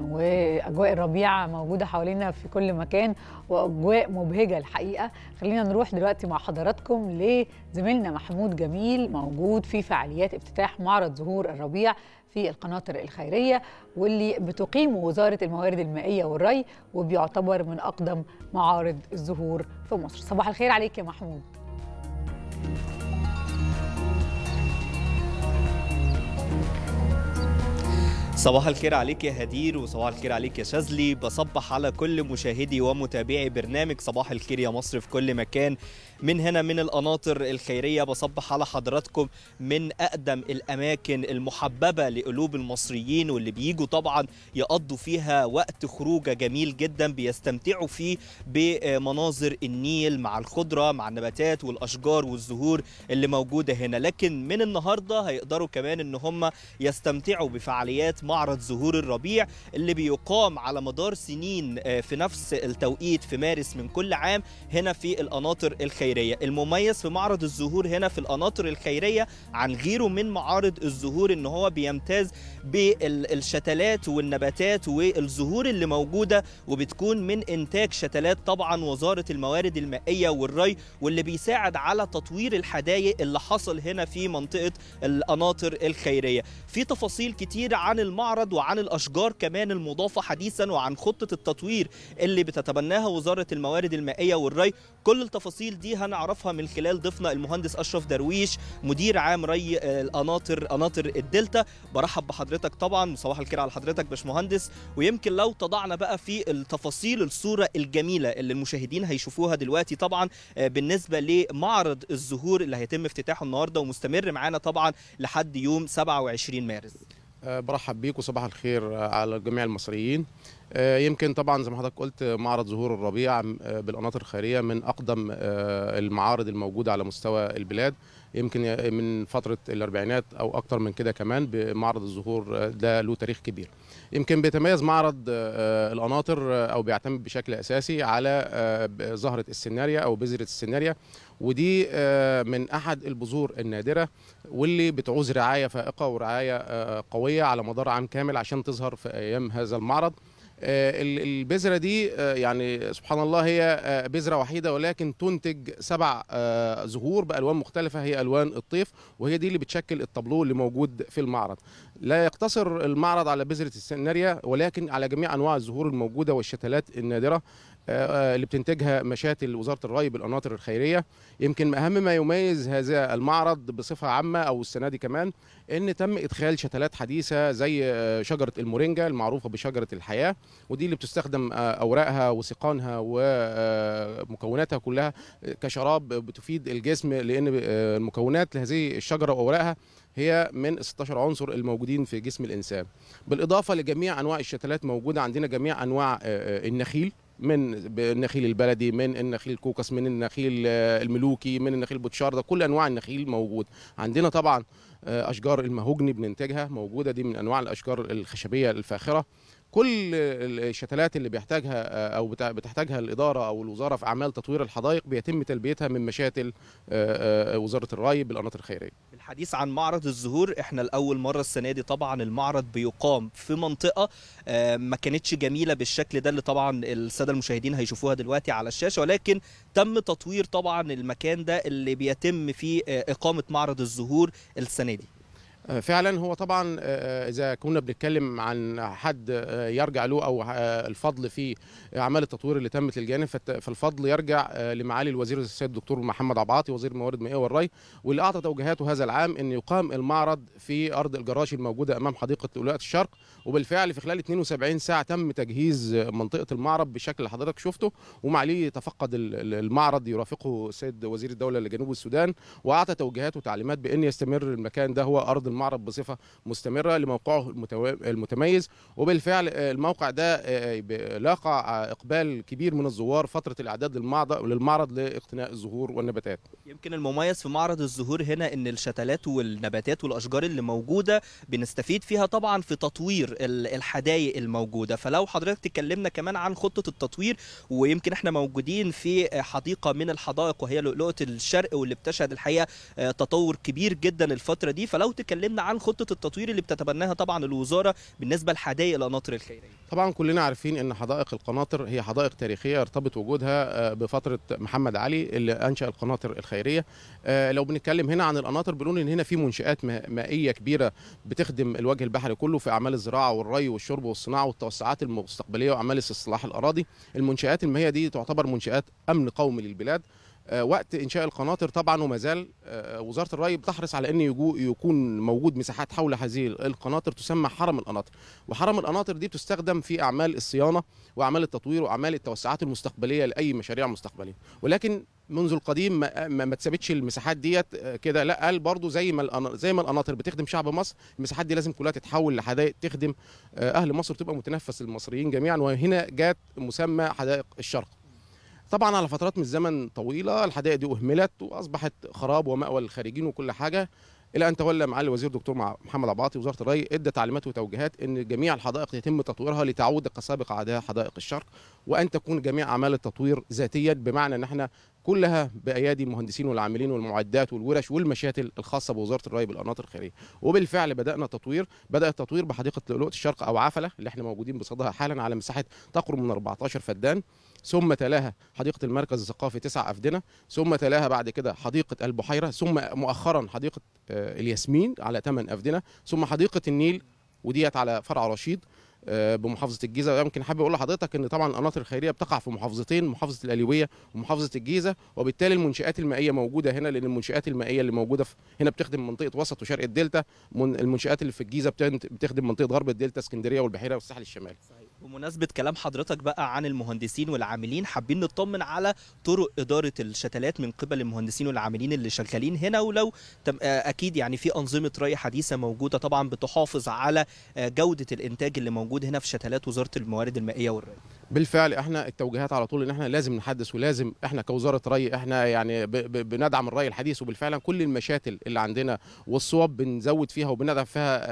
واجواء الربيعه موجوده حوالينا في كل مكان واجواء مبهجه الحقيقه خلينا نروح دلوقتي مع حضراتكم لزميلنا محمود جميل موجود في فعاليات افتتاح معرض زهور الربيع في القناطر الخيريه واللي بتقيمه وزاره الموارد المائيه والري وبيعتبر من اقدم معارض الزهور في مصر صباح الخير عليك يا محمود صباح الخير عليك يا هدير وصباح الخير عليك يا شاذلي بصبح على كل مشاهدي ومتابعي برنامج صباح الخير يا مصر في كل مكان من هنا من القناطر الخيرية بصبح على حضراتكم من أقدم الأماكن المحببة لقلوب المصريين واللي بيجوا طبعا يقضوا فيها وقت خروجة جميل جدا بيستمتعوا فيه بمناظر النيل مع الخضرة مع النباتات والأشجار والزهور اللي موجودة هنا لكن من النهاردة هيقدروا كمان إن هم يستمتعوا بفعاليات معرض زهور الربيع اللي بيقام على مدار سنين آه، في نفس التوقيت في مارس من كل عام هنا في القناطر الخيريه المميز في معرض الزهور هنا في القناطر الخيريه عن غيره من معارض الزهور ان هو بيمتاز بالشتلات والنباتات والزهور اللي موجوده وبتكون من انتاج شتلات طبعا وزاره الموارد المائيه والري واللي بيساعد على تطوير الحدائق اللي حصل هنا في منطقه القناطر الخيريه في تفاصيل كتير عن المعرض المعرض وعن الأشجار كمان المضافة حديثا وعن خطة التطوير اللي بتتبناها وزارة الموارد المائية والري كل التفاصيل دي هنعرفها من خلال ضيفنا المهندس أشرف درويش مدير عام ري آه، القناطر قناطر الدلتا برحب بحضرتك طبعا صباح الخير على حضرتك باشمهندس ويمكن لو تضعنا بقى في التفاصيل الصورة الجميلة اللي المشاهدين هيشوفوها دلوقتي طبعا آه، بالنسبة لمعرض الزهور اللي هيتم افتتاحه النهارده ومستمر معانا طبعا لحد يوم 27 مارس آه، برحب بيك وصباح الخير آه، على جميع المصريين آه، يمكن طبعا زي ما حضرتك قلت معرض زهور الربيع آه، بالقناطر الخيريه من اقدم آه، المعارض الموجوده على مستوى البلاد يمكن من فتره الاربعينات او اكثر من كده كمان بمعرض الزهور ده له تاريخ كبير يمكن بيتميز معرض القناطر او بيعتمد بشكل اساسي على زهره السيناريا او بذره السيناريا ودي من احد البذور النادره واللي بتعوز رعايه فائقه ورعايه قويه على مدار عام كامل عشان تظهر في ايام هذا المعرض آه، البذره دي آه، يعني سبحان الله هي آه، بذره وحيده ولكن تنتج سبع زهور بالوان مختلفه هي الوان الطيف وهي دي اللي بتشكل الطابلو اللي موجود في المعرض لا يقتصر المعرض على بذره السناريا ولكن على جميع انواع الزهور الموجوده والشتلات النادره اللي بتنتجها مشاتل وزاره الري بالقناطر الخيريه يمكن اهم ما يميز هذا المعرض بصفه عامه او السنه دي كمان ان تم ادخال شتلات حديثه زي شجره المورينجا المعروفه بشجره الحياه ودي اللي بتستخدم آه، اوراقها وسيقانها ومكوناتها كلها آه، كشراب بتفيد الجسم لان آه، المكونات لهذه الشجره واوراقها هي من 16 عنصر الموجودين في جسم الانسان بالاضافه لجميع انواع الشتلات موجوده عندنا جميع انواع النخيل من النخيل البلدي من النخيل الكوكس من النخيل الملوكي من النخيل بوتشاردة كل انواع النخيل موجود عندنا طبعا اشجار المهوجني بننتجها موجوده دي من انواع الاشجار الخشبيه الفاخره كل الشتلات اللي بيحتاجها آه، او بتحتاجها الاداره او الوزاره في اعمال تطوير الحدائق بيتم تلبيتها من مشاتل آه، آه، وزاره الري بالقناه الخيريه. الحديث عن معرض الزهور احنا لاول مره السنه دي طبعا المعرض بيقام في منطقه ما كانتش جميله بالشكل ده اللي طبعا الساده المشاهدين هيشوفوها دلوقتي على الشاشه ولكن تم تطوير طبعا المكان ده اللي بيتم فيه اقامه معرض الزهور السنه دي. آه، فعلا هو طبعا آه، آه، اذا كنا بنتكلم عن حد يرجع له او الفضل في اعمال التطوير اللي تمت للجانب فالفضل يرجع لمعالي الوزير السيد الدكتور محمد عبعاطي وزير الموارد المائيه والري واللي اعطى توجيهاته هذا العام ان يقام المعرض في ارض الجراشي الموجوده امام حديقه ولايه الشرق وبالفعل في خلال 72 ساعه تم تجهيز منطقه المعرض بالشكل اللي حضرتك شفته ومعاليه تفقد المعرض يرافقه السيد وزير الدوله لجنوب السودان واعطى توجيهات وتعليمات بان يستمر المكان ده هو ارض المعرض بصفه مستمره لموقعه المتميز وبالفعل آه، الموقع ده آه، آه، لاقى اقبال كبير من الزوار فتره الاعداد للمعرض لاقتناء الزهور والنباتات. يمكن المميز في معرض الزهور هنا ان الشتلات والنباتات والاشجار اللي موجوده بنستفيد فيها طبعا في تطوير الحدائق الموجوده فلو حضرتك تكلمنا كمان عن خطه التطوير ويمكن احنا موجودين في حديقه من الحدائق وهي لؤلؤه الشرق واللي بتشهد الحقيقه تطور كبير جدا الفتره دي فلو تكلمنا اتكلمنا عن خطه التطوير اللي بتتبناها طبعا الوزاره بالنسبه لحدائق القناطر الخيريه طبعا كلنا عارفين ان حدائق القناطر هي حدائق تاريخيه يرتبط وجودها آه، بفتره محمد علي اللي انشا القناطر الخيريه آه، لو بنتكلم هنا عن القناطر بنقول ان هنا في منشات مائيه كبيره بتخدم الوجه البحري كله في اعمال الزراعه والري والشرب والصناعه والتوسعات المستقبليه واعمال استصلاح الاراضي المنشات المائيه دي تعتبر منشات امن قومي للبلاد آه، وقت انشاء القناطر طبعا وما زال آه، وزاره الري بتحرص على ان يكون موجود مساحات حول هذه القناطر تسمى حرم القناطر وحرم القناطر دي بتستخدم في اعمال الصيانه واعمال التطوير واعمال التوسعات المستقبليه لاي مشاريع مستقبليه ولكن منذ القديم ما, ما اتسابتش المساحات ديت آه، كده لا قال برضو زي ما زي ما القناطر بتخدم شعب مصر المساحات دي لازم كلها تتحول لحدائق تخدم اهل مصر تبقى متنفس للمصريين جميعا وهنا جات مسمى حدائق الشرق طبعا على فترات من الزمن طويله الحدائق دي اهملت واصبحت خراب وماوى للخارجين وكل حاجه الى ان تولى معالي الوزير دكتور محمد عباطي وزاره الري ادى تعليمات وتوجيهات ان جميع الحدائق يتم تطويرها لتعود كسابق عادها حدائق الشرق وان تكون جميع اعمال التطوير ذاتيا بمعنى ان احنا كلها بايادي المهندسين والعاملين والمعدات والورش والمشاتل الخاصه بوزاره الري بالقناطر الخيريه وبالفعل بدانا تطوير بدا التطوير بحديقه لؤلؤه الشرق او عفله اللي احنا موجودين بصدها حالا على مساحه تقرب من 14 فدان ثم تلاها حديقه المركز الثقافي تسع افدنه ثم تلاها بعد كده حديقه البحيره ثم مؤخرا حديقه آه، الياسمين على ثمان افدنه ثم حديقه النيل وديت على فرع رشيد آه، بمحافظه الجيزه ويمكن حابب اقول لحضرتك ان طبعا القناطر الخيريه بتقع في محافظتين محافظه الاليويه ومحافظه الجيزه وبالتالي المنشات المائيه موجوده هنا لان المنشات المائيه اللي موجوده هنا بتخدم منطقه وسط وشرق الدلتا المنشات اللي في الجيزه بتخدم منطقه غرب الدلتا اسكندريه والبحيره والساحل الشمالي بمناسبة كلام حضرتك بقى عن المهندسين والعاملين حابين نطمن على طرق إدارة الشتلات من قبل المهندسين والعاملين اللي شغالين هنا ولو آه، أكيد يعني في أنظمة ري حديثة موجودة طبعا بتحافظ على آه، جودة الإنتاج اللي موجود هنا في شتلات وزارة الموارد المائية والري بالفعل احنا التوجيهات على طول ان احنا لازم نحدث ولازم احنا كوزاره ري احنا يعني بندعم الري الحديث وبالفعل كل المشاتل اللي عندنا والصوب بنزود فيها وبندعم فيها آه،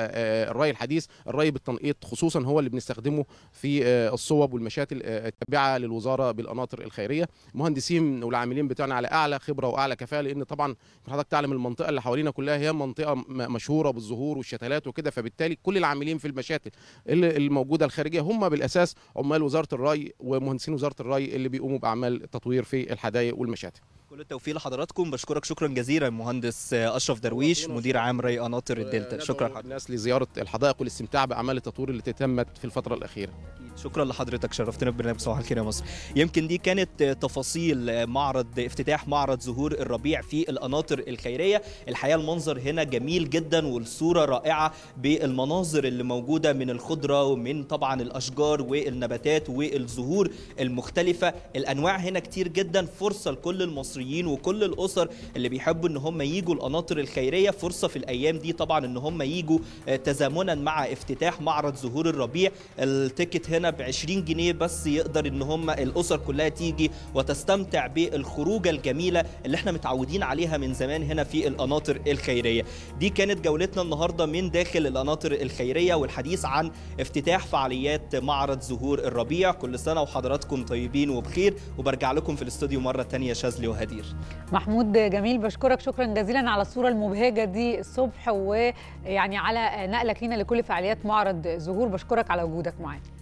آه، الري الحديث الري بالتنقيط خصوصا هو اللي بنستخدمه في آه، الصوب والمشاتل التابعه للوزاره بالقناطر الخيريه مهندسين والعاملين بتوعنا على اعلى خبره واعلى كفاءه لان طبعا حضرتك تعلم المنطقه اللي حوالينا كلها هي منطقه مشهوره بالزهور والشتلات وكده فبالتالي كل العاملين في المشاتل اللي الموجوده الخارجيه هم بالاساس عمال وزاره الري الري ومهندسين وزاره الري اللي بيقوموا باعمال التطوير في الحدائق والمشاتل كل التوفيق لحضراتكم بشكرك شكرا جزيلا المهندس اشرف درويش مدير عام ري قناطر الدلتا شكرا لحضرتك الناس لزياره الحدائق والاستمتاع باعمال التطوير التي تمت في الفتره الاخيره شكرا لحضرتك شرفتنا ببرنامج صباح الخير يا مصر يمكن دي كانت تفاصيل معرض افتتاح معرض زهور الربيع في القناطر الخيريه الحقيقه المنظر هنا جميل جدا والصوره رائعه بالمناظر اللي موجوده من الخضره ومن طبعا الاشجار والنباتات والزهور المختلفه الانواع هنا كتير جدا فرصه لكل المصريين المصريين وكل الاسر اللي بيحبوا ان هم يجوا القناطر الخيريه فرصه في الايام دي طبعا ان هم يجوا آه، تزامنا مع افتتاح معرض زهور الربيع التيكت هنا ب 20 جنيه بس يقدر ان هم الاسر كلها تيجي وتستمتع بالخروجه الجميله اللي احنا متعودين عليها من زمان هنا في القناطر الخيريه دي كانت جولتنا النهارده من داخل القناطر الخيريه والحديث عن افتتاح فعاليات معرض زهور الربيع كل سنه وحضراتكم طيبين وبخير وبرجع لكم في الاستوديو مره ثانيه شاذلي وهدي كتير محمود جميل بشكرك شكرا جزيلا على الصورة المبهجة دي الصبح ويعني على نقلك لنا لكل فعاليات معرض زهور بشكرك على وجودك معانا